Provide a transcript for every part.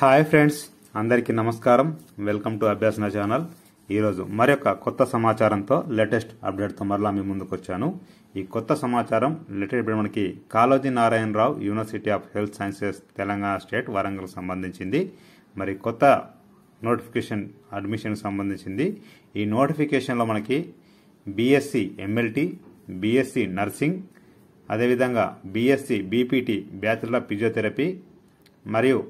hi friends అందరికీ నమస్కారం welcome to అభ్యాసన channel ఈరోజు మరి యొక్క కొత్త సమాచారంతో లేటెస్ట్ అప్డేట్తో మరలా మీ ముందుకు వచ్చాను ఈ కొత్త సమాచారం లేటెస్ట్ ఇప్పుడు మనకి Kaloji Narayanarao university of health sciences Telangana state Warangal సంబంధించింది మరి కొత్త నోటిఫికేషన్ అడ్మిషన్కి సంబంధించింది ఈ నోటిఫికేషన్లో మనకి బీఎస్సీ ఎంఎల్టీ బీఎస్సీ నర్సింగ్ అదేవిధంగా బీఎస్సీ బీపీటీ బ్యాచిలర్ ఫిజియోథెరపీ మరియు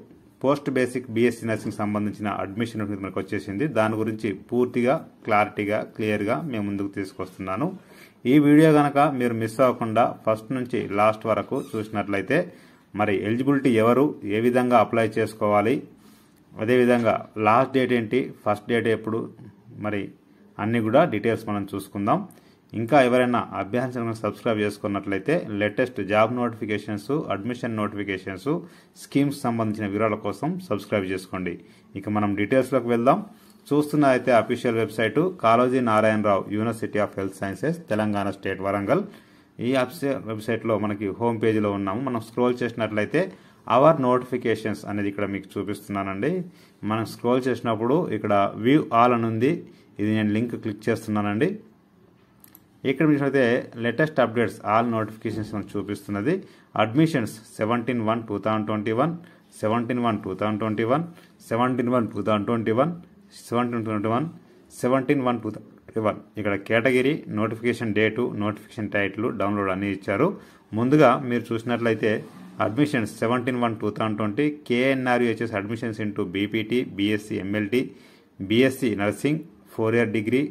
పోస్ట్ బేసిక్ బీఎస్సీ నర్సింగ్ సంబంధించిన అడ్మిషన్ మనకు వచ్చేసింది దాని గురించి పూర్తిగా క్లారిటీగా క్లియర్గా మేము ముందుకు తీసుకొస్తున్నాను ఈ వీడియో కనుక మీరు మిస్ అవ్వకుండా ఫస్ట్ నుంచి లాస్ట్ వరకు చూసినట్లయితే మరి ఎలిజిబిలిటీ ఎవరు ఏ విధంగా అప్లై చేసుకోవాలి అదేవిధంగా లాస్ట్ డేట్ ఏంటి ఫస్ట్ డేట్ ఎప్పుడు మరి అన్నీ కూడా డీటెయిల్స్ మనం చూసుకుందాం ఇంకా ఎవరైనా అభ్యాసం సబ్స్క్రైబ్ చేసుకున్నట్లయితే latest job notifications admission notifications schemes సంబంధించిన వివరాల కోసం సబ్స్క్రైబ్ చేసుకోండి ఇక మనం డీటెయిల్స్లోకి వెళ్దాం చూస్తున్న అయితే official website Kaloji Narayanarao university of health sciences Telangana state Warangal ఈ అఫీషియల్ వెబ్సైట్లో మనకి హోమ్ పేజీలో ఉన్నాము మనం స్క్రోల్ చేసినట్లయితే అవర్ నోటిఫికేషన్స్ అనేది ఇక్కడ మీకు చూపిస్తున్నానండి మనం స్క్రోల్ చేసినప్పుడు ఇక్కడ వ్యూ ఆల్ అని ఉంది ఇది నేను లింక్ క్లిక్ చేస్తున్నానండి ఇక్కడ చూసినట్లయితే లేటెస్ట్ అప్డేట్స్ ఆల్ నోటిఫికేషన్స్ మనకు చూపిస్తున్నది admissions seventeen one two thousand twenty one seventeen one two thousand twenty one seventeen one two thousand twenty one seventeen twenty one seventeen one two twenty one ఇక్కడ category notification date notification title download అన్నీ ఇచ్చారు ముందుగా మీరు చూసినట్లయితే admissions seventeen one two thousand twenty KNRUHS admissions into BPT BSc MLT BSc nursing four year degree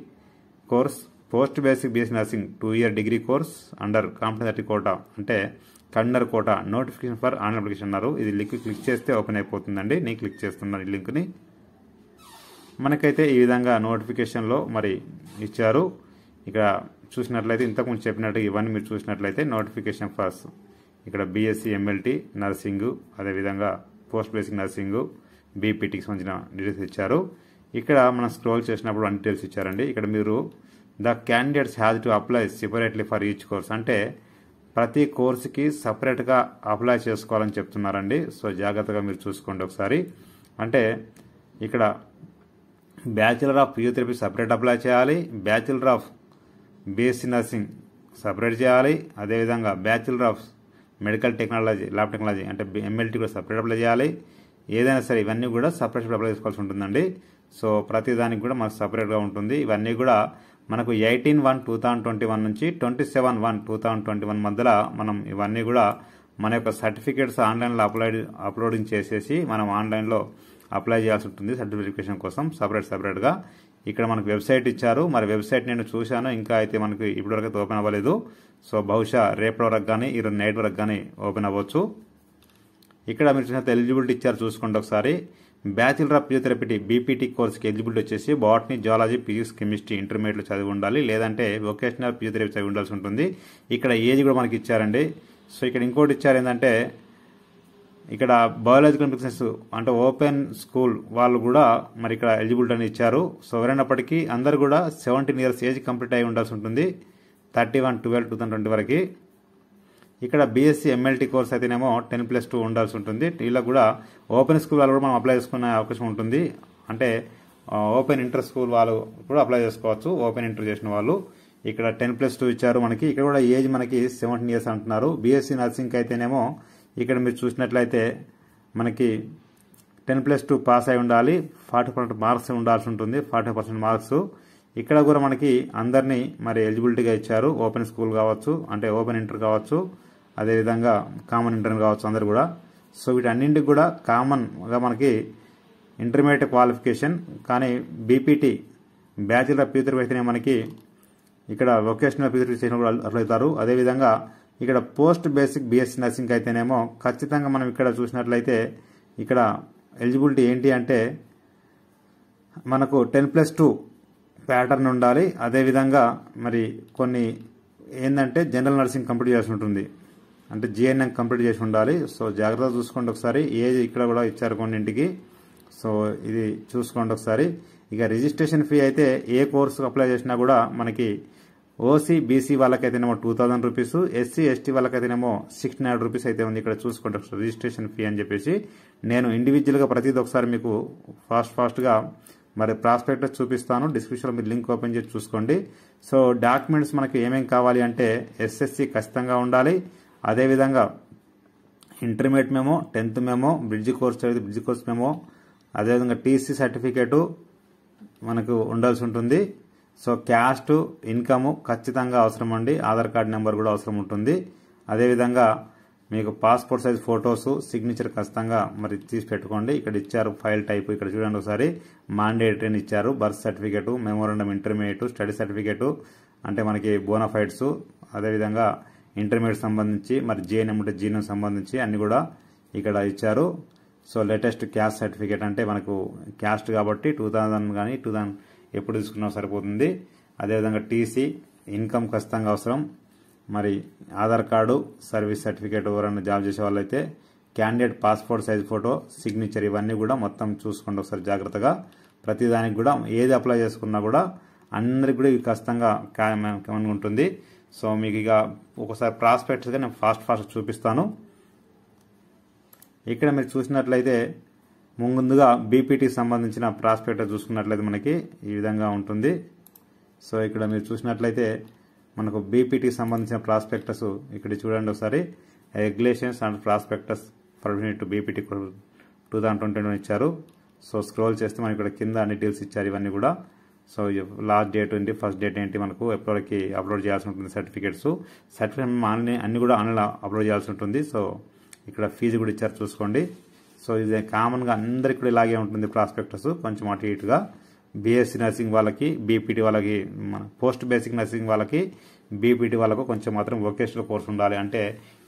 course post basic BSc nursing two year degree course under compulsory quota అంటే కండర్ quota notification for on application అన్నారు ఇది link click చేస్తే open అయిపోతుందండి నేను click చేస్తున్నాను ఈ లింక్ని మనకైతే ఈ విధంగా నోటిఫికేషన్లో మరి ఇచ్చారు ఇక్కడ చూసినట్లయితే ఇంతకుముందు చెప్పినట్టు ఇవన్నీ మీరు చూసినట్లయితే నోటిఫికేషన్ ఫస్ట్ ఇక్కడ బీఎస్సీ ఎంఎల్టీ నర్సింగ్ అదేవిధంగా పోస్ట్ బేసిక్ నర్సింగు బీపీటీకి సంబంధించిన డీటెయిల్స్ ఇచ్చారు ఇక్కడ మనం స్క్రోల్ చేసినప్పుడు అన్ని డీటెయిల్స్ ఇచ్చారండి ఇక్కడ మీరు the candidates has to apply separately for each course అంటే ప్రతి కోర్సుకి సపరేట్గా అప్లై చేసుకోవాలని చెప్తున్నారండి సో జాగ్రత్తగా మీరు చూసుకోండి ఒకసారి అంటే ఇక్కడ bachelor of physiotherapy separate apply చేయాలి bachelor of BSc nursing separate చేయాలి అదేవిధంగా bachelor of medical technology lab technology అంటే ఎంఎల్టీ కూడా సపరేట్ అప్లై చేయాలి ఏదైనా సరే ఇవన్నీ కూడా సపరేట్ అప్లై చేసుకోవాల్సి ఉంటుందండి సో ప్రతి దానికి కూడా మనకు సపరేట్గా ఉంటుంది ఇవన్నీ కూడా మనకు eighteen one two thousand twenty one నుంచి twenty seven one two thousand twenty one మధ్యలో మనం ఇవన్నీ కూడా మన యొక్క సర్టిఫికేట్స్ ఆన్లైన్లో అప్లై అప్లోడింగ్ చేసేసి మనం ఆన్లైన్లో అప్లై చేయాల్సి ఉంటుంది సర్టిఫికేషన్ కోసం సపరేట్ సపరేట్గా ఇక్కడ మనకు వెబ్సైట్ ఇచ్చారు మరి వెబ్సైట్ నేను చూశాను ఇంకా అయితే మనకి ఇప్పటివరకు అయితే ఓపెన్ అవ్వలేదు సో బహుశా రేపటి వరకు కానీ ఈరోజు నైట్ వరకు కానీ ఓపెన్ అవ్వచ్చు ఇక్కడ మీరు చూసినంత ఎలిజిబిలిటీ ఇచ్చారు చూసుకోండి ఒకసారి బ్యాచిలర్ ఆఫ్ ఫిజియోథెరపీ బీపీటీ కోర్స్కి ఎలిజిబిలిటీ వచ్చేసి బాటనీ జాలజీ ఫిజిక్స్ కెమిస్ట్రీ ఇంటర్మీడియట్లు చదివి ఉండాలి లేదంటే వొకేషనల్ ఫిజియోథెరపీ చదివి ఉండాల్సి ఉంటుంది ఇక్కడ ఏజ్ కూడా మనకి ఇచ్చారండి సో ఇక్కడ ఇంకోటి ఇచ్చారు ఏంటంటే ఇక్కడ బయాలజికల్ బిజినెస్ అంటే ఓపెన్ స్కూల్ వాళ్ళు కూడా మరి ఇక్కడ ఎలిజిబిలిటీ అని ఇచ్చారు సో ఎవరైనప్పటికీ అందరు కూడా సెవెంటీన్ ఇయర్స్ ఏజ్ కంప్లీట్ అయి ఉండాల్సి ఉంటుంది thirty one twelve two thousand వరకు ఇక్కడ బీఎస్సీ ఎంఎల్టీ e కోర్స్ అయితేనేమో టెన్ ప్లస్ టూ ఉండాల్సి ఉంటుంది వీళ్ళకి కూడా ఓపెన్ స్కూల్ వాళ్ళు కూడా మనం అప్లై చేసుకునే అవకాశం ఉంటుంది అంటే ఓపెన్ ఇంటర్ స్కూల్ వాళ్ళు కూడా అప్లై చేసుకోవచ్చు ఓపెన్ ఇంటర్ చేసిన వాళ్ళు ఇక్కడ టెన్ ప్లస్ టూ ఇచ్చారు మనకి ఇక్కడ కూడా ఏజ్ మనకి సెవెంటీన్ ఇయర్స్ అంటున్నారు బీఎస్సీ e నర్సింగ్కి అయితేనేమో ఇక్కడ మీరు చూసినట్లయితే మనకి టెన్ ప్లస్ టూ పాస్ అయి ఉండాలి ఫార్టీ పర్సెంట్ మార్క్స్ ఉండాల్సి ఉంటుంది ఫార్టీ పర్సెంట్ మార్క్స్ ఇక్కడ కూడా మనకి అందరినీ మరి ఎలిజిబిలిటీగా ఇచ్చారు ఓపెన్ స్కూల్ కావచ్చు అంటే ఓపెన్ ఇంటర్ కావచ్చు అదేవిధంగా కామన్ ఇంటర్మీడియట్ కావచ్చు అందరు కూడా సో వీటన్నింటికి కూడా కామన్గా మనకి ఇంటర్మీడియట్ క్వాలిఫికేషన్ కానీ బీపీటీ బ్యాచిలర్ ఆఫ్ ప్యూచర్ మనకి ఇక్కడ వొకేషనల్ ప్యూచర్ చేసిన కూడా అర్హులవుతారు అదేవిధంగా ఇక్కడ పోస్ట్ బేసిక్ బీఎస్సీ నర్సింగ్ అయితేనేమో ఖచ్చితంగా మనం ఇక్కడ చూసినట్లయితే ఇక్కడ ఎలిజిబిలిటీ ఏంటి అంటే మనకు టెన్ ప్లస్ టూ ప్యాటర్న్ ఉండాలి అదేవిధంగా మరి కొన్ని ఏంటంటే జనరల్ నర్సింగ్ కంప్లీట్ చేయాల్సి ఉంటుంది అంటే జిఎన్ఎం కంప్లీట్ చేసి ఉండాలి సో జాగ్రత్త చూసుకోండి ఒకసారి ఏజ్ ఇక్కడ కూడా ఇచ్చారు కొన్నింటికి సో ఇది చూసుకోండి ఒకసారి ఇక రిజిస్ట్రేషన్ ఫీ అయితే ఏ కోర్సుకు అప్లై చేసినా కూడా మనకి ఓసీ బీసీ వాళ్ళకైతేనేమో two thousand rupees SC ST వాళ్ళకైతేనేమో సిక్స్ హండ్రెడ్ రూపీస్ అయితే ఉంది ఇక్కడ చూసుకోండి ఒకసారి రిజిస్ట్రేషన్ ఫీ అని చెప్పేసి నేను ఇండివిజువల్గా ప్రతిది ఒకసారి మీకు ఫాస్ట్ ఫాస్ట్గా మరి ప్రాస్పెక్ట్ చూపిస్తాను డిస్క్రిప్షన్లో మీరు లింక్ ఓపెన్ చేసి చూసుకోండి సో డాక్యుమెంట్స్ మనకి ఏమేమి కావాలి అంటే ఎస్ఎస్సి ఖచ్చితంగా ఉండాలి అదేవిధంగా ఇంటర్మీడియట్ మేము టెన్త్ మేము బ్రిడ్జ్ కోర్స్ చదివితే బ్రిడ్జ్ కోర్స్ మెమో అదేవిధంగా టీసీ సర్టిఫికేటు మనకు ఉండాల్సి ఉంటుంది సో క్యాస్ట్ ఇన్కమ్ ఖచ్చితంగా అవసరం అండి ఆధార్ కార్డ్ నెంబర్ కూడా అవసరం ఉంటుంది అదేవిధంగా మీకు పాస్పోర్ట్ సైజ్ ఫొటోస్ సిగ్నేచర్ ఖచ్చితంగా మరి తీసి పెట్టుకోండి ఇక్కడ ఇచ్చారు ఫైల్ టైప్ ఇక్కడ చూడండి ఒకసారి మాండేటరీని ఇచ్చారు birth certificate memorandum intermediate study certificate అంటే మనకి బోనఫైడ్స్ అదేవిధంగా ఇంటర్మీడియట్ సంబంధించి మరి జేఎన్ఎం అంటే జీనం సంబంధించి అన్ని కూడా ఇక్కడ ఇచ్చారు సో లేటెస్ట్ క్యాస్ట్ సర్టిఫికేట్ అంటే మనకు క్యాస్ట్ కాబట్టి టూ థౌజండ్ కానీ టూ థౌజండ్ ఎప్పుడు తీసుకున్నా సరిపోతుంది అదేవిధంగా టీసీ ఇన్కమ్ ఖచ్చితంగా అవసరం మరి ఆధార్ కార్డు సర్వీస్ సర్టిఫికేట్ ఎవరైనా జాబ్ చేసే వాళ్ళైతే candidate passport size photo signature ఇవన్నీ కూడా మొత్తం చూసుకోండి ఒకసారి జాగ్రత్తగా ప్రతిదానికి కూడా ఏది అప్లై చేసుకున్నా కూడా అందరికి కూడా ఖచ్చితంగా ఉంటుంది సో మీకు ఇక ఒకసారి ప్రాస్పెక్ట్స్గా నేను ఫాస్ట్ ఫాస్ట్ చూపిస్తాను ఇక్కడ మీరు చూసినట్లయితే ముందుగా బీపీటీకి సంబంధించిన ప్రాస్పెక్ట్ చూసుకున్నట్లయితే మనకి ఈ విధంగా ఉంటుంది సో ఇక్కడ మీరు చూసినట్లయితే మనకు బీపీటీకి సంబంధించిన ప్రాస్పెక్టస్ ఇక్కడ చూడండి ఒకసారి regulations and prospectus permission to BPT two thousand twenty ఇచ్చారు సో స్క్రోల్ చేస్తే మనకి ఇక్కడ కింద అన్ని డీల్స్ ఇచ్చారు ఇవన్నీ కూడా సో లాస్ట్ డేట్ ఏంటి ఫస్ట్ డేట్ ఏంటి మనకు ఎప్పటివరకు అప్లోడ్ చేయాల్సి ఉంటుంది సర్టిఫికేట్స్ సర్టిఫికేట్ ఆన్లైన్ అన్ని కూడా ఆన్లైన్ అప్లోడ్ చేయాల్సి ఉంటుంది సో ఇక్కడ ఫీజు కూడా ఇచ్చారు చూసుకోండి సో ఇది కామన్గా అందరికి కూడా ఇలాగే ఉంటుంది ప్రాస్పెక్టర్స్ కొంచెం అటు ఇటుగా బీఎస్సీ నర్సింగ్ వాళ్ళకి బీపీటీ వాళ్ళకి మన పోస్ట్ బేసిక్ నర్సింగ్ వాళ్ళకి బీపీటీ వాళ్ళకు కొంచెం మాత్రం వొకేషనల్ కోర్స్ ఉండాలి అంటే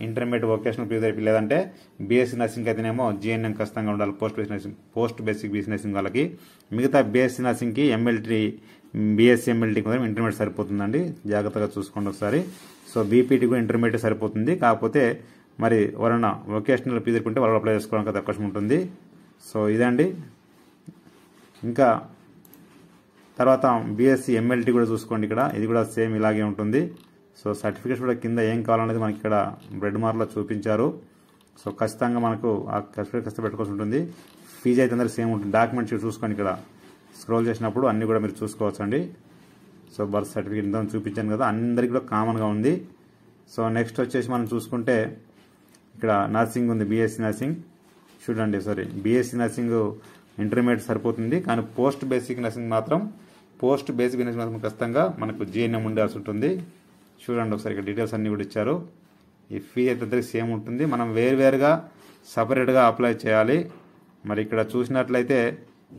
ఇంటర్మీడియట్ వొకేషనల్ ఫిజియోథెరపీ లేదంటే బీఎస్సీ నర్సింగ్ అయితేనేమో జీఎన్ఎం ఖచ్చితంగా ఉండాలి post basic nursing post basic BC nursing వాళ్ళకి మిగతా బీఎస్సీ నర్సింగ్కి ఎంఎల్టీ బీఎస్సీ ఎంఎల్టీ మాత్రం ఇంటర్మీడియట్ సరిపోతుందండి జాగ్రత్తగా చూసుకోండి ఒకసారి సో బీపీటీ కూడా ఇంటర్మీడియట్ సరిపోతుంది కాకపోతే మరి ఎవరైనా వొకేషనల్ ఫీజు ఉంటే వాళ్ళు అప్లై చేసుకోవడానికి అవకాశం ఉంటుంది సో ఇదండి ఇంకా తర్వాత బీఎస్సీ ఎంఎల్టీ కూడా చూసుకోండి ఇక్కడ ఇది కూడా సేమ్ ఇలాగే ఉంటుంది సో సర్టిఫికేట్ కూడా కింద ఏం కావాలనేది మనకి ఇక్కడ బ్రెడ్ మార్లో చూపించారు సో ఖచ్చితంగా మనకు ఆ సర్టిఫికేట్ ఖచ్చితంగా పెట్టుకోవాల్సి ఉంటుంది ఫీజు అయితే అందరూ సేమ్ ఉంటుంది డాక్యుమెంట్స్ చూసుకొని ఇక్కడ స్క్రోల్ చేసినప్పుడు అన్నీ కూడా మీరు చూసుకోవచ్చండి సో బర్త్ సర్టిఫికేట్ ఇంత చూపించాను కదా అందరికీ కూడా కామన్గా ఉంది సో నెక్స్ట్ వచ్చేసి మనం చూసుకుంటే ఇక్కడ నర్సింగ్ ఉంది బీఎస్సీ నర్సింగ్ చూడండి సారీ బీఎస్సీ నర్సింగ్ ఇంటర్మీడియట్ సరిపోతుంది కానీ పోస్ట్ బేసిక్ నర్సింగ్ మాత్రం పోస్ట్ బేసిక్ నర్సింగ్ మాత్రం ఖచ్చితంగా మనకు జీఎన్ఎం ఉండాల్సి ఉంటుంది చూడండి ఒకసారి ఇక్కడ డీటెయిల్స్ అన్నీ కూడా ఇచ్చారు ఈ ఫీ అయితే సేమ్ ఉంటుంది మనం వేరువేరుగా సపరేట్గా అప్లై చేయాలి మరి ఇక్కడ చూసినట్లయితే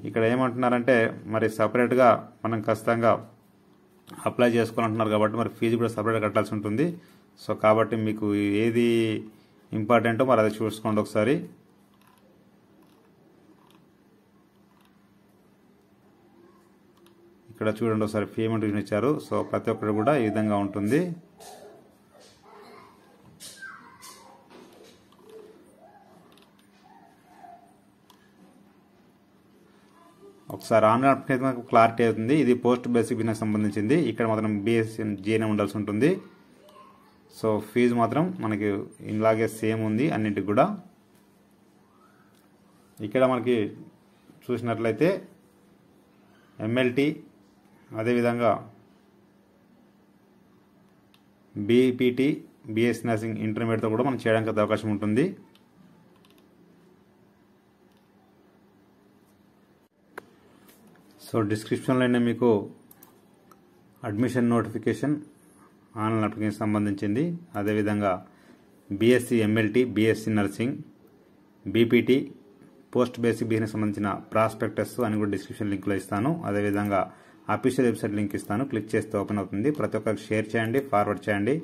ఇక్కడ ఏమంటున్నారంటే మరి సపరేట్గా మనం ఖచ్చితంగా అప్లై చేసుకోవాలంటున్నారు కాబట్టి మరి ఫీజు కూడా సపరేట్గా కట్టాల్సి ఉంటుంది సో కాబట్టి మీకు ఏది ఇంపార్టెంటో మరి అది చూసుకోండి ఒకసారి ఇక్కడ చూడండి ఒకసారి పేమెంట్ ఇచ్చారు సో ప్రతి ఒక్కరు కూడా ఈ విధంగా ఉంటుంది ఒకసారి ఆన్లైన్ అప్లికేషన్ మనకు క్లారిటీ అవుతుంది ఇది పోస్ట్ బేసిక్ బిజినెస్ సంబంధించింది ఇక్కడ మాత్రం బీఎస్సీ జీఎన్ఏ ఉండాల్సి ఉంటుంది సో ఫీజు మాత్రం మనకి ఇలాగే సేమ్ ఉంది అన్నింటికి కూడా ఇక్కడ మనకి చూసినట్లయితే ఎంఎల్టీ అదేవిధంగా బీపీటీ బిఎస్ నర్సింగ్ ఇంటర్మీడియట్తో కూడా మనం చేయడానికి అవకాశం ఉంటుంది సో డిస్క్రిప్షన్లోనే మీకు అడ్మిషన్ నోటిఫికేషన్ ఆన్లైన్ అప్లికేషన్ సంబంధించింది అదేవిధంగా BSc MLT BSc nursing BPT post basic business సంబంధించిన ప్రాస్పెక్టస్ అని కూడా డిస్క్రిప్షన్ లింక్లో ఇస్తాను అదేవిధంగా అఫీషియల్ వెబ్సైట్ లింక్ ఇస్తాను క్లిక్ చేస్తే ఓపెన్ అవుతుంది ప్రతి ఒక్కరికి షేర్ చేయండి ఫార్వర్డ్ చేయండి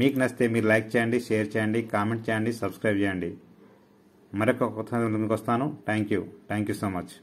మీకు నచ్చితే మీరు లైక్ చేయండి షేర్ చేయండి కామెంట్ చేయండి సబ్స్క్రైబ్ చేయండి మరొక కొత్త వస్తాను thank you thank you so much